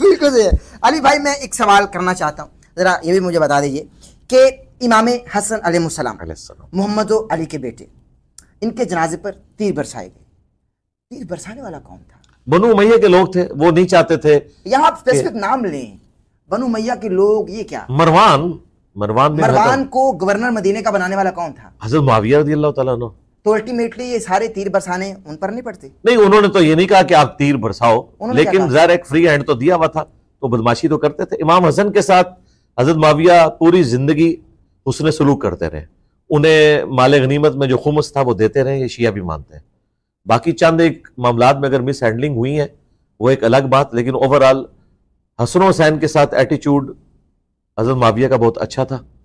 बिल्कुल सही अली भाई मैं एक सवाल करना चाहता हूँ ज़रा ये भी मुझे बता दीजिए कि इमाम हसन अलैहिस्सलाम मोहम्मद अली के बेटे इनके जनाजे पर तीर बरसाए गए तीर बरसाने वाला कौन था बनु मैया के लोग थे वो नहीं चाहते थे यहाँ स्पेसिफिक नाम लें बनु मैया के लोग ये क्या मरवान मरवान मरवान को गवर्नर मदीने का बनाने वाला कौन था हजरत माविया रजी अल्लाह तला तो अल्टीमेटली ये सारे तीर बरसाने उन पर नहीं पड़ते नहीं उन्होंने तो ये नहीं कहा कि आप तीर बरसाओ लेकिन जहर एक फ्री हैंड तो दिया हुआ था तो बदमाशी तो करते थे इमाम हसन के साथ हजरत माविया पूरी जिंदगी उसने सलूक करते रहे उन्हें माल गनीमत में जो खुमस था वो देते रहे ये शिया भी मानते हैं बाकी चंद एक मामला में अगर मिस हैंडलिंग हुई है वो एक अलग बात लेकिन ओवरऑल हसन हुसैन के साथ एटीट्यूड हजरत माविया का बहुत अच्छा था